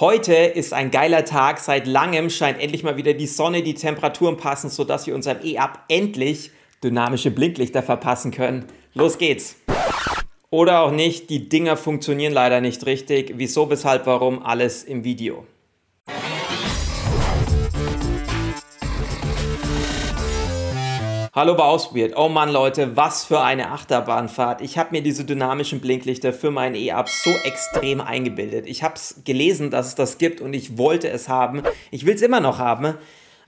Heute ist ein geiler Tag. Seit langem scheint endlich mal wieder die Sonne, die Temperaturen passen, sodass wir unserem E-Up endlich dynamische Blinklichter verpassen können. Los geht's! Oder auch nicht, die Dinger funktionieren leider nicht richtig. Wieso, weshalb, warum, alles im Video. Hallo bei Ausprobiert. Oh Mann, Leute, was für eine Achterbahnfahrt. Ich habe mir diese dynamischen Blinklichter für meinen E-Up so extrem eingebildet. Ich habe es gelesen, dass es das gibt und ich wollte es haben. Ich will es immer noch haben.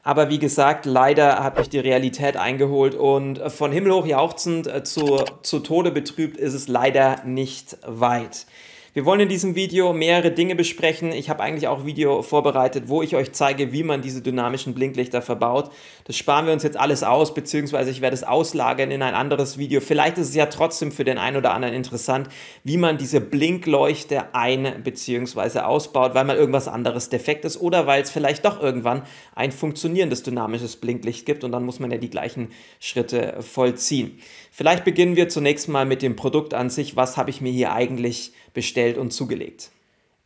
Aber wie gesagt, leider hat mich die Realität eingeholt und von Himmel hoch jauchzend äh, zu, zu Tode betrübt ist es leider nicht weit. Wir wollen in diesem Video mehrere Dinge besprechen. Ich habe eigentlich auch ein Video vorbereitet, wo ich euch zeige, wie man diese dynamischen Blinklichter verbaut. Das sparen wir uns jetzt alles aus, beziehungsweise ich werde es auslagern in ein anderes Video. Vielleicht ist es ja trotzdem für den einen oder anderen interessant, wie man diese Blinkleuchte ein- bzw. ausbaut, weil mal irgendwas anderes defekt ist oder weil es vielleicht doch irgendwann ein funktionierendes dynamisches Blinklicht gibt und dann muss man ja die gleichen Schritte vollziehen. Vielleicht beginnen wir zunächst mal mit dem Produkt an sich. Was habe ich mir hier eigentlich bestellt und zugelegt.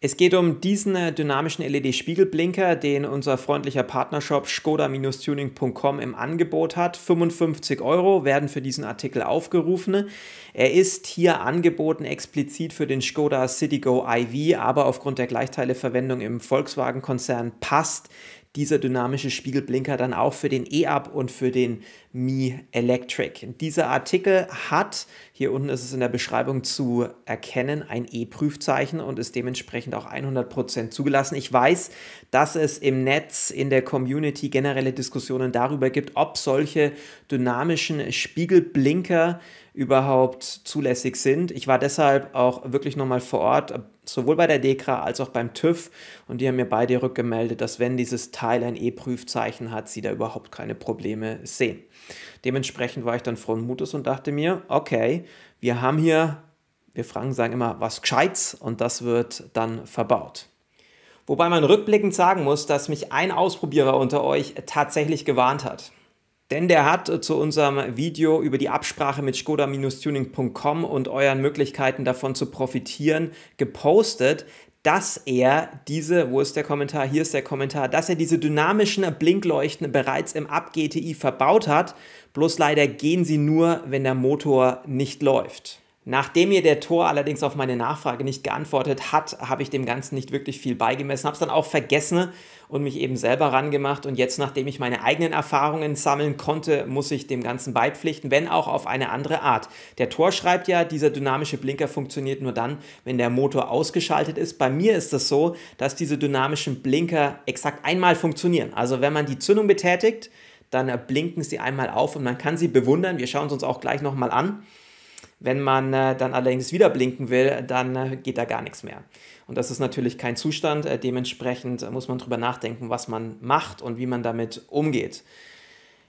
Es geht um diesen äh, dynamischen LED-Spiegelblinker, den unser freundlicher Partnershop skoda-tuning.com im Angebot hat. 55 Euro werden für diesen Artikel aufgerufen. Er ist hier angeboten explizit für den Skoda Citigo IV, aber aufgrund der Gleichteileverwendung im Volkswagen-Konzern passt dieser dynamische Spiegelblinker dann auch für den E-Up und für den Me Electric. Dieser Artikel hat, hier unten ist es in der Beschreibung zu erkennen, ein E-Prüfzeichen und ist dementsprechend auch 100% zugelassen. Ich weiß, dass es im Netz, in der Community generelle Diskussionen darüber gibt, ob solche dynamischen Spiegelblinker überhaupt zulässig sind. Ich war deshalb auch wirklich nochmal vor Ort, sowohl bei der DEKRA als auch beim TÜV und die haben mir beide rückgemeldet, dass wenn dieses Teil ein E-Prüfzeichen hat, sie da überhaupt keine Probleme sehen. Dementsprechend war ich dann frohen Mutes und dachte mir, okay, wir haben hier, wir Franken sagen immer, was Gescheites und das wird dann verbaut. Wobei man rückblickend sagen muss, dass mich ein Ausprobierer unter euch tatsächlich gewarnt hat. Denn der hat äh, zu unserem Video über die Absprache mit skoda-tuning.com und euren Möglichkeiten davon zu profitieren gepostet, dass er diese, wo ist der Kommentar, hier ist der Kommentar, dass er diese dynamischen Blinkleuchten bereits im Up-GTI verbaut hat, bloß leider gehen sie nur, wenn der Motor nicht läuft. Nachdem mir der Tor allerdings auf meine Nachfrage nicht geantwortet hat, habe ich dem Ganzen nicht wirklich viel beigemessen, habe es dann auch vergessen, und mich eben selber rangemacht. Und jetzt, nachdem ich meine eigenen Erfahrungen sammeln konnte, muss ich dem Ganzen beipflichten, wenn auch auf eine andere Art. Der Tor schreibt ja, dieser dynamische Blinker funktioniert nur dann, wenn der Motor ausgeschaltet ist. Bei mir ist es das so, dass diese dynamischen Blinker exakt einmal funktionieren. Also wenn man die Zündung betätigt, dann blinken sie einmal auf und man kann sie bewundern. Wir schauen es uns auch gleich nochmal an. Wenn man äh, dann allerdings wieder blinken will, dann äh, geht da gar nichts mehr. Und das ist natürlich kein Zustand. Äh, dementsprechend äh, muss man drüber nachdenken, was man macht und wie man damit umgeht.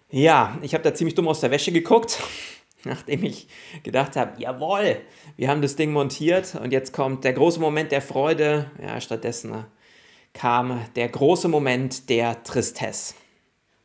Ja, ich habe da ziemlich dumm aus der Wäsche geguckt, nachdem ich gedacht habe, jawohl, wir haben das Ding montiert und jetzt kommt der große Moment der Freude. Ja, stattdessen äh, kam der große Moment der Tristesse.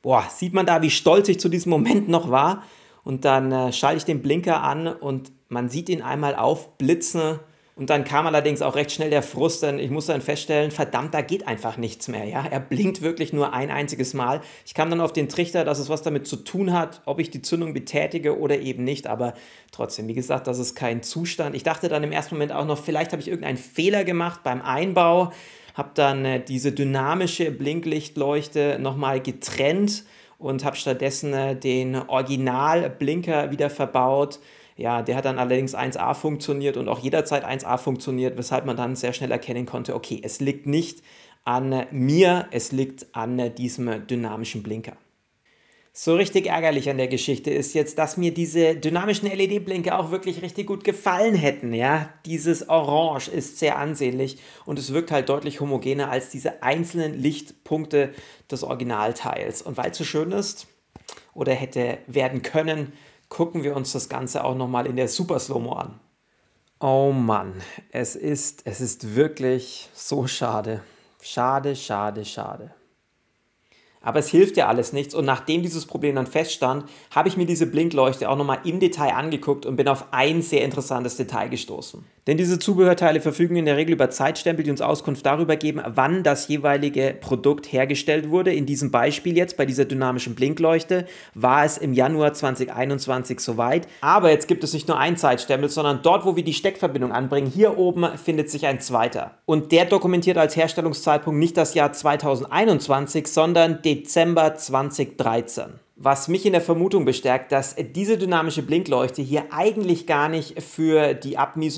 Boah, sieht man da, wie stolz ich zu diesem Moment noch war? und dann äh, schalte ich den Blinker an und man sieht ihn einmal aufblitzen und dann kam allerdings auch recht schnell der Frust, denn ich musste dann feststellen, verdammt, da geht einfach nichts mehr, ja. Er blinkt wirklich nur ein einziges Mal. Ich kam dann auf den Trichter, dass es was damit zu tun hat, ob ich die Zündung betätige oder eben nicht, aber trotzdem, wie gesagt, das ist kein Zustand. Ich dachte dann im ersten Moment auch noch, vielleicht habe ich irgendeinen Fehler gemacht beim Einbau, habe dann äh, diese dynamische Blinklichtleuchte nochmal getrennt und habe stattdessen äh, den Original-Blinker wieder verbaut. Ja, der hat dann allerdings 1A funktioniert und auch jederzeit 1A funktioniert, weshalb man dann sehr schnell erkennen konnte, okay, es liegt nicht an mir, es liegt an äh, diesem dynamischen Blinker. So richtig ärgerlich an der Geschichte ist jetzt, dass mir diese dynamischen LED-Blinker auch wirklich richtig gut gefallen hätten, ja. Dieses Orange ist sehr ansehnlich und es wirkt halt deutlich homogener als diese einzelnen Lichtpunkte des Originalteils. Und weil es so schön ist oder hätte werden können, gucken wir uns das Ganze auch nochmal in der Super Slow-Mo an. Oh Mann, es ist, es ist wirklich so schade. Schade, schade, schade. Aber es hilft ja alles nichts. Und nachdem dieses Problem dann feststand, habe ich mir diese Blinkleuchte auch nochmal im Detail angeguckt und bin auf ein sehr interessantes Detail gestoßen. Denn diese Zubehörteile verfügen in der Regel über Zeitstempel, die uns Auskunft darüber geben, wann das jeweilige Produkt hergestellt wurde. In diesem Beispiel jetzt bei dieser dynamischen Blinkleuchte war es im Januar 2021 soweit. Aber jetzt gibt es nicht nur einen Zeitstempel, sondern dort, wo wir die Steckverbindung anbringen, hier oben findet sich ein zweiter. Und der dokumentiert als Herstellungszeitpunkt nicht das Jahr 2021, sondern Dezember 2013 was mich in der Vermutung bestärkt, dass diese dynamische Blinkleuchte hier eigentlich gar nicht für die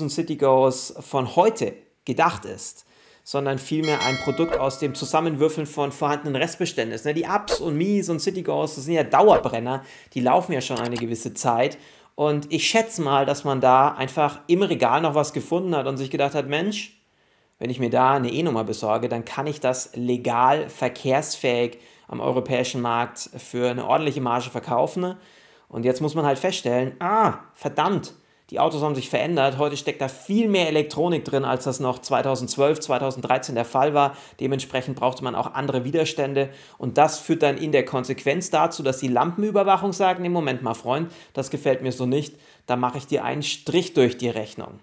City Goes von heute gedacht ist, sondern vielmehr ein Produkt aus dem Zusammenwürfeln von vorhandenen Restbeständen ne, Die Ups und Mies und Citygoers, das sind ja Dauerbrenner, die laufen ja schon eine gewisse Zeit. Und ich schätze mal, dass man da einfach im Regal noch was gefunden hat und sich gedacht hat, Mensch, wenn ich mir da eine E-Nummer besorge, dann kann ich das legal verkehrsfähig am europäischen Markt für eine ordentliche Marge verkaufen. Und jetzt muss man halt feststellen, ah, verdammt, die Autos haben sich verändert. Heute steckt da viel mehr Elektronik drin, als das noch 2012, 2013 der Fall war. Dementsprechend brauchte man auch andere Widerstände. Und das führt dann in der Konsequenz dazu, dass die Lampenüberwachung sagt, im Moment mal Freund, das gefällt mir so nicht, da mache ich dir einen Strich durch die Rechnung.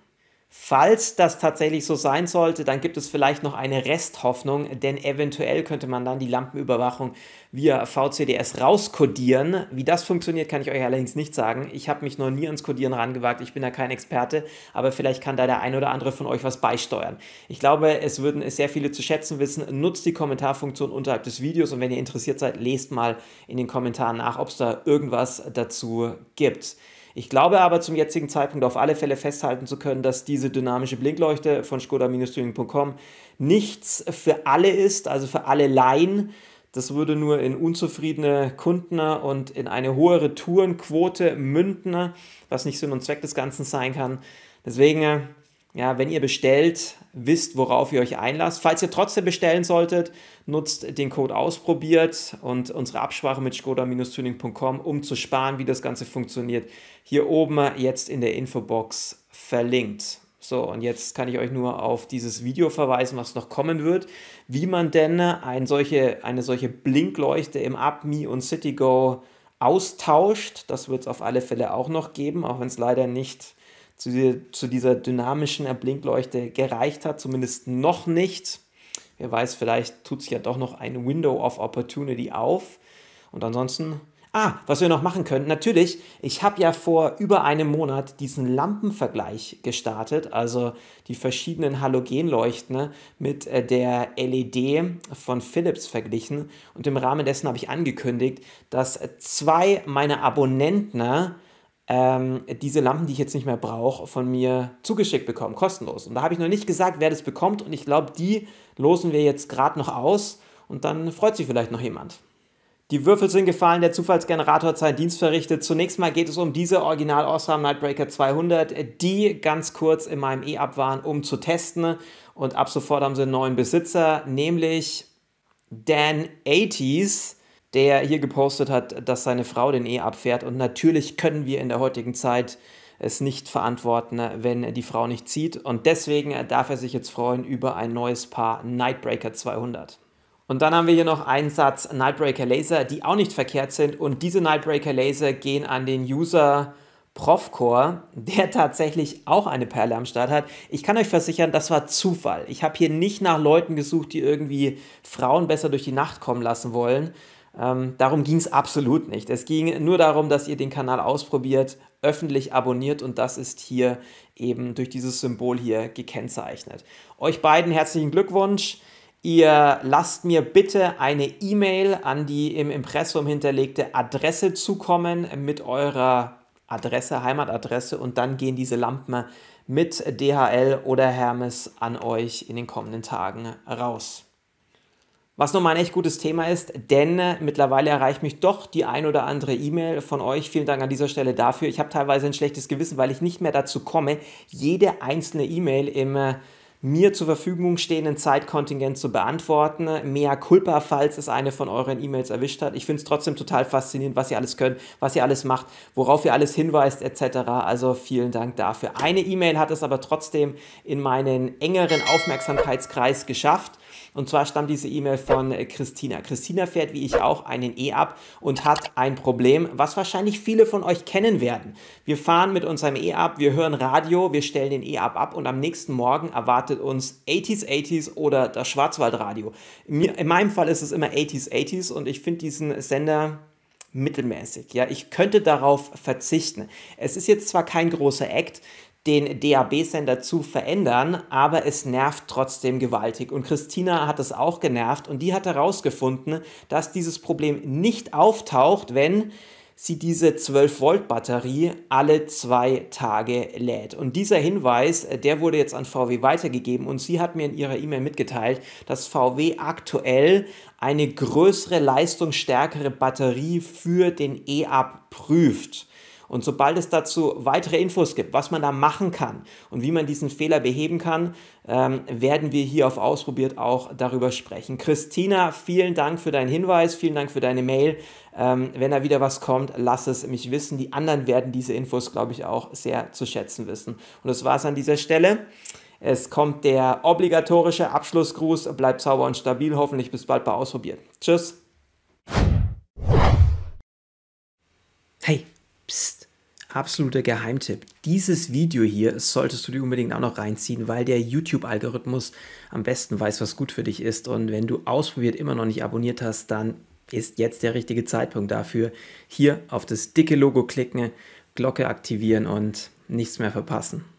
Falls das tatsächlich so sein sollte, dann gibt es vielleicht noch eine Resthoffnung, denn eventuell könnte man dann die Lampenüberwachung via VCDS rauskodieren. Wie das funktioniert, kann ich euch allerdings nicht sagen. Ich habe mich noch nie ans Kodieren rangewagt, ich bin da kein Experte, aber vielleicht kann da der ein oder andere von euch was beisteuern. Ich glaube, es würden sehr viele zu schätzen wissen. Nutzt die Kommentarfunktion unterhalb des Videos und wenn ihr interessiert seid, lest mal in den Kommentaren nach, ob es da irgendwas dazu gibt. Ich glaube aber zum jetzigen Zeitpunkt auf alle Fälle festhalten zu können, dass diese dynamische Blinkleuchte von skoda-tuning.com nichts für alle ist, also für alle Laien. Das würde nur in unzufriedene Kunden und in eine höhere Tourenquote münden, was nicht Sinn und Zweck des Ganzen sein kann. Deswegen äh, ja, wenn ihr bestellt, wisst, worauf ihr euch einlasst. Falls ihr trotzdem bestellen solltet, nutzt den Code ausprobiert und unsere Absprache mit skoda-tuning.com, um zu sparen, wie das Ganze funktioniert. Hier oben jetzt in der Infobox verlinkt. So, und jetzt kann ich euch nur auf dieses Video verweisen, was noch kommen wird, wie man denn ein solche, eine solche Blinkleuchte im AppMe und CityGo austauscht. Das wird es auf alle Fälle auch noch geben, auch wenn es leider nicht zu, dieser, zu dieser dynamischen Erblinkleuchte gereicht hat, zumindest noch nicht. Wer weiß, vielleicht tut sich ja doch noch ein Window of Opportunity auf. Und ansonsten, ah, was wir noch machen können, natürlich, ich habe ja vor über einem Monat diesen Lampenvergleich gestartet, also die verschiedenen Halogenleuchten ne, mit äh, der LED von Philips verglichen. Und im Rahmen dessen habe ich angekündigt, dass zwei meiner Abonnenten ne, ähm, diese Lampen, die ich jetzt nicht mehr brauche, von mir zugeschickt bekommen, kostenlos. Und da habe ich noch nicht gesagt, wer das bekommt. Und ich glaube, die losen wir jetzt gerade noch aus. Und dann freut sich vielleicht noch jemand. Die Würfel sind gefallen, der Zufallsgenerator hat seinen Dienst verrichtet. Zunächst mal geht es um diese Original Awesome Nightbreaker 200, die ganz kurz in meinem E-Up waren, um zu testen. Und ab sofort haben sie einen neuen Besitzer, nämlich Dan 80s der hier gepostet hat, dass seine Frau den E abfährt. Und natürlich können wir in der heutigen Zeit es nicht verantworten, wenn die Frau nicht zieht. Und deswegen darf er sich jetzt freuen über ein neues Paar Nightbreaker 200. Und dann haben wir hier noch einen Satz Nightbreaker Laser, die auch nicht verkehrt sind. Und diese Nightbreaker Laser gehen an den User Profcore, der tatsächlich auch eine Perle am Start hat. Ich kann euch versichern, das war Zufall. Ich habe hier nicht nach Leuten gesucht, die irgendwie Frauen besser durch die Nacht kommen lassen wollen, ähm, darum ging es absolut nicht. Es ging nur darum, dass ihr den Kanal ausprobiert, öffentlich abonniert und das ist hier eben durch dieses Symbol hier gekennzeichnet. Euch beiden herzlichen Glückwunsch. Ihr lasst mir bitte eine E-Mail an die im Impressum hinterlegte Adresse zukommen mit eurer Adresse, Heimatadresse und dann gehen diese Lampen mit DHL oder Hermes an euch in den kommenden Tagen raus. Was nochmal ein echt gutes Thema ist, denn äh, mittlerweile erreicht mich doch die ein oder andere E-Mail von euch. Vielen Dank an dieser Stelle dafür. Ich habe teilweise ein schlechtes Gewissen, weil ich nicht mehr dazu komme, jede einzelne E-Mail im äh, mir zur Verfügung stehenden Zeitkontingent zu beantworten. Mehr culpa, falls es eine von euren E-Mails erwischt hat. Ich finde es trotzdem total faszinierend, was ihr alles könnt, was ihr alles macht, worauf ihr alles hinweist etc. Also vielen Dank dafür. Eine E-Mail hat es aber trotzdem in meinen engeren Aufmerksamkeitskreis geschafft. Und zwar stammt diese E-Mail von äh, Christina. Christina fährt wie ich auch einen E-Up und hat ein Problem, was wahrscheinlich viele von euch kennen werden. Wir fahren mit unserem E-Up, wir hören Radio, wir stellen den E-Up ab und am nächsten Morgen erwartet uns 80s 80s oder das Schwarzwaldradio. In meinem Fall ist es immer 80s 80s und ich finde diesen Sender mittelmäßig. Ja, ich könnte darauf verzichten. Es ist jetzt zwar kein großer Act, den DAB-Sender zu verändern, aber es nervt trotzdem gewaltig. Und Christina hat es auch genervt und die hat herausgefunden, dass dieses Problem nicht auftaucht, wenn sie diese 12-Volt-Batterie alle zwei Tage lädt. Und dieser Hinweis, äh, der wurde jetzt an VW weitergegeben und sie hat mir in ihrer E-Mail mitgeteilt, dass VW aktuell eine größere, leistungsstärkere Batterie für den E-Up prüft. Und sobald es dazu weitere Infos gibt, was man da machen kann und wie man diesen Fehler beheben kann, ähm, werden wir hier auf Ausprobiert auch darüber sprechen. Christina, vielen Dank für deinen Hinweis, vielen Dank für deine Mail. Ähm, wenn da wieder was kommt, lass es mich wissen. Die anderen werden diese Infos, glaube ich, auch sehr zu schätzen wissen. Und das war es an dieser Stelle. Es kommt der obligatorische Abschlussgruß. Bleib sauber und stabil. Hoffentlich bis bald bei Ausprobiert. Tschüss. Hey. Psst, absoluter Geheimtipp. Dieses Video hier solltest du dir unbedingt auch noch reinziehen, weil der YouTube-Algorithmus am besten weiß, was gut für dich ist. Und wenn du ausprobiert immer noch nicht abonniert hast, dann ist jetzt der richtige Zeitpunkt dafür. Hier auf das dicke Logo klicken, Glocke aktivieren und nichts mehr verpassen.